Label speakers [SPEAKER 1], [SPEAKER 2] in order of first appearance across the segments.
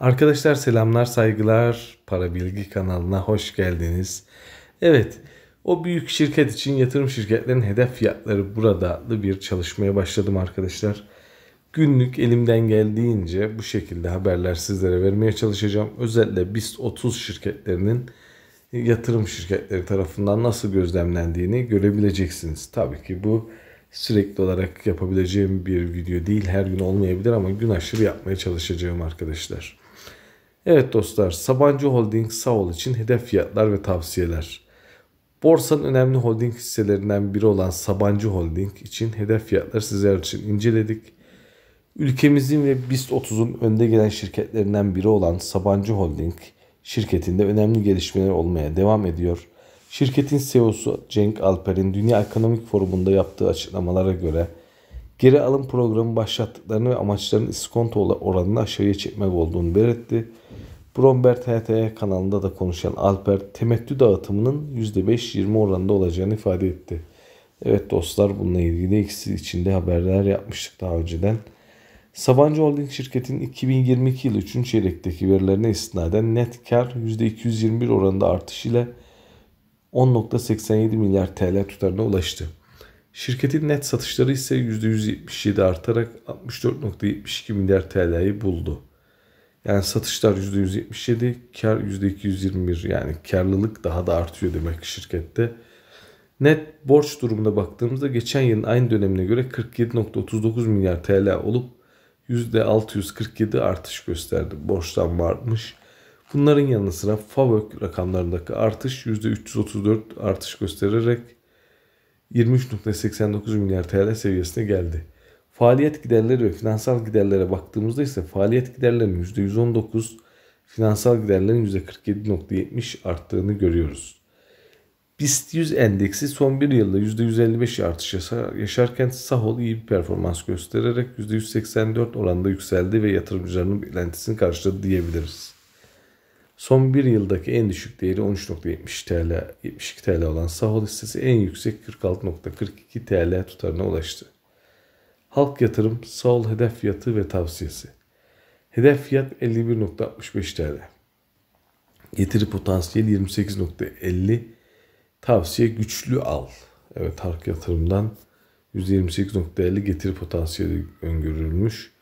[SPEAKER 1] Arkadaşlar selamlar saygılar para bilgi kanalına hoş geldiniz. Evet o büyük şirket için yatırım şirketlerinin hedef fiyatları burada adlı bir çalışmaya başladım arkadaşlar. Günlük elimden geldiğince bu şekilde haberler sizlere vermeye çalışacağım. Özellikle BIST 30 şirketlerinin yatırım şirketleri tarafından nasıl gözlemlendiğini görebileceksiniz. Tabii ki bu sürekli olarak yapabileceğim bir video değil. Her gün olmayabilir ama gün aşırı yapmaya çalışacağım arkadaşlar. Evet dostlar Sabancı Holding Saol için hedef fiyatlar ve tavsiyeler. Borsanın önemli holding hisselerinden biri olan Sabancı Holding için hedef fiyatları sizler için inceledik. Ülkemizin ve BIST 30'un önde gelen şirketlerinden biri olan Sabancı Holding şirketinde önemli gelişmeler olmaya devam ediyor. Şirketin CEO'su Cenk Alper'in Dünya Ekonomik Forumu'nda yaptığı açıklamalara göre geri alım programı başlattıklarını ve amaçlarının iskonto oranını aşağıya çekmek olduğunu belirtti. Bromberg HTE kanalında da konuşan Alper temettü dağıtımının %5-20 oranında olacağını ifade etti. Evet dostlar bununla ilgili eksi içinde haberler yapmıştık daha önceden. Sabancı Holding şirketin 2022 yılı 3. çeyrekteki verilerine istinaden net kar %221 oranında artış ile 10.87 milyar TL tutarına ulaştı. Şirketin net satışları ise %177 artarak 64.72 milyar TL'yi buldu. Yani satışlar %177, kar %221 yani karlılık daha da artıyor demek şirkette. Net borç durumuna baktığımızda geçen yılın aynı dönemine göre 47.39 milyar TL olup %647 artış gösterdi. Borçtan varmış. Bunların yanı sıra FAVÖK rakamlarındaki artış %334 artış göstererek 23.89 milyar TL seviyesine geldi. Faaliyet giderleri ve finansal giderlere baktığımızda ise faaliyet giderlerinin %119, finansal giderlerin %47.70 arttığını görüyoruz. BIST 100 endeksi son bir yılda %155 artış yaşarken Sahol iyi bir performans göstererek %184 oranında yükseldi ve yatırımcılarının beklentisini karşıladı diyebiliriz. Son bir yıldaki en düşük değeri 13.70 TL, 72 TL olan Sahol hissesi en yüksek 46.42 TL tutarına ulaştı. Halk Yatırım Sol Hedef Fiyatı ve Tavsiyesi Hedef fiyat 51.65 TL. Getiri potansiyeli 28.50. Tavsiye güçlü al. Evet Halk Yatırım'dan 128.50 getiri potansiyeli öngörülmüş.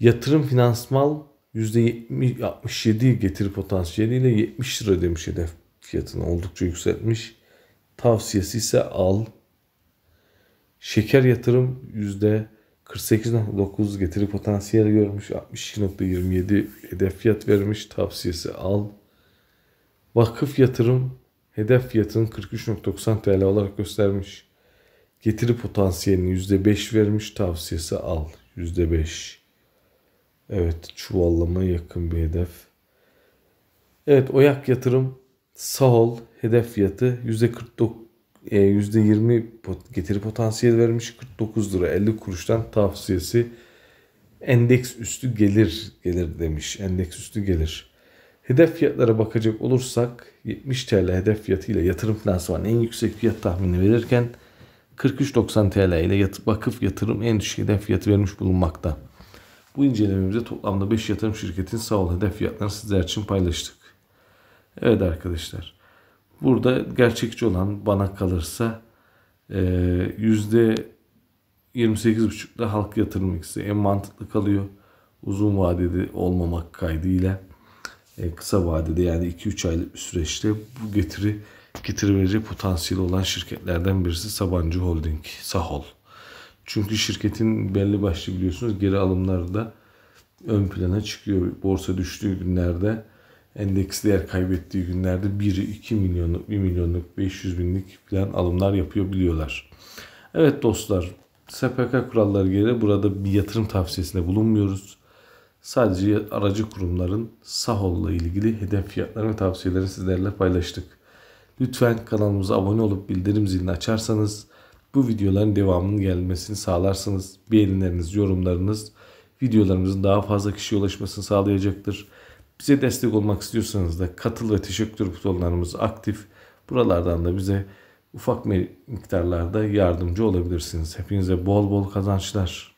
[SPEAKER 1] Yatırım finansmal %67 getiri potansiyeliyle 70 lira demiş hedef fiyatını oldukça yükseltmiş. Tavsiyesi ise al. Şeker yatırım yüzde 48.9 getiri potansiyeli görmüş. 62.27 hedef fiyat vermiş. Tavsiyesi al. Vakıf yatırım hedef fiyatının 43.90 TL olarak göstermiş. Getiri potansiyelini %5 vermiş. Tavsiyesi al. %5. Evet çuvallama yakın bir hedef. Evet Oyak yatırım sağ ol hedef fiyatı %49 %20 e, getiri potansiyel vermiş 49 lira 50 kuruştan tavsiyesi endeks üstü gelir gelir demiş. Endeks üstü gelir. Hedef fiyatlara bakacak olursak 70 TL hedef fiyatıyla yatırım finansmanı en yüksek fiyat tahmini verirken 43.90 TL ile yat vakıf yatırım en düşük hedef fiyatı vermiş bulunmakta. Bu incelememizde toplamda 5 yatırım şirketin sağol hedef fiyatlarını sizler için paylaştık. Evet arkadaşlar. Burada gerçekçi olan bana kalırsa e, yüzde 28.5'te halk yatırım ikisi en mantıklı kalıyor. Uzun vadede olmamak kaydıyla e, kısa vadede yani 2-3 aylık bir süreçte bu getiri getiri verecek potansiyeli olan şirketlerden birisi Sabancı Holding, Sahol. Çünkü şirketin belli başlı biliyorsunuz geri alımları da ön plana çıkıyor. Borsa düştüğü günlerde endeks değer kaybettiği günlerde 1-2 milyonluk, 1 milyonluk, 500 binlik falan alımlar yapıyor biliyorlar. Evet dostlar, SPK kuralları gereği burada bir yatırım tavsiyesinde bulunmuyoruz. Sadece aracı kurumların SAHOL'la ilgili hedef fiyatlarını ve tavsiyeleri sizlerle paylaştık. Lütfen kanalımıza abone olup bildirim zilini açarsanız bu videoların devamının gelmesini sağlarsınız. Beğenileriniz, yorumlarınız videolarımızın daha fazla kişiye ulaşmasını sağlayacaktır. Bize destek olmak istiyorsanız da katıl ve teşekkür butonlarımız aktif. Buralardan da bize ufak miktarlarda yardımcı olabilirsiniz. Hepinize bol bol kazançlar.